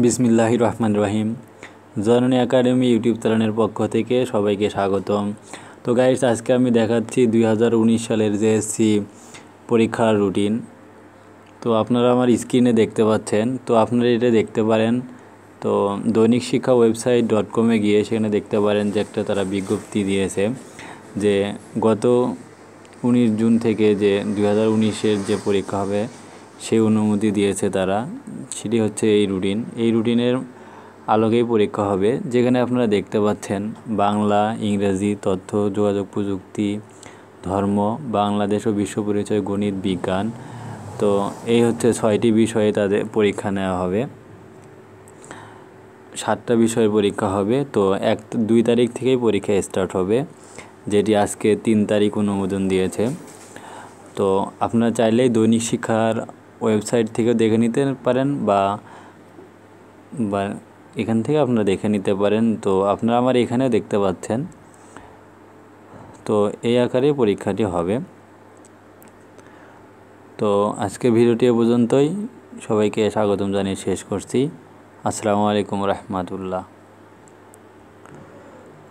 বিসমিল্লাহ রহমান রহিম জননী academy YouTube চ্যানেলের পক্ষ থেকে সবাইকে স্বাগতম তো গাইস আজকে আমি দেখাচ্ছি দুই সালের জেএসসি পরীক্ষার রুটিন তো আপনারা আমার স্ক্রিনে দেখতে পাচ্ছেন তো আপনারা এটা দেখতে পারেন তো দৈনিক শিক্ষা ওয়েবসাইট ডট কমে গিয়ে সেখানে দেখতে পারেন যে একটা তারা বিজ্ঞপ্তি দিয়েছে যে গত উনিশ জুন থেকে যে দুই হাজার যে পরীক্ষা হবে সেই অনুমতি দিয়েছে তারা সেটি হচ্ছে এই রুটিন এই রুটিনের আলোকেই পরীক্ষা হবে যেখানে আপনারা দেখতে পাচ্ছেন বাংলা ইংরেজি তথ্য যোগাযোগ প্রযুক্তি ধর্ম বাংলাদেশ ও বিশ্ব পরিচয় গণিত বিজ্ঞান তো এই হচ্ছে ছয়টি বিষয়ে তাদের পরীক্ষা নেওয়া হবে সাতটা বিষয়ের পরীক্ষা হবে তো এক দুই তারিখ থেকেই পরীক্ষা স্টার্ট হবে যেটি আজকে তিন তারিখ অনুমোদন দিয়েছে তো আপনারা চাইলেই দৈনিক শিক্ষার ওয়েবসাইট থেকেও দেখে নিতে পারেন বা বা এখান থেকে আপনারা দেখে নিতে পারেন তো আপনারা আমার এখানেও দেখতে পাচ্ছেন তো এই আকারে পরীক্ষাটি হবে তো আজকে ভিডিওটি এ পর্যন্তই সবাইকে স্বাগতম জানিয়ে শেষ করছি আসসালামু আলাইকুম রহমতুল্লাহ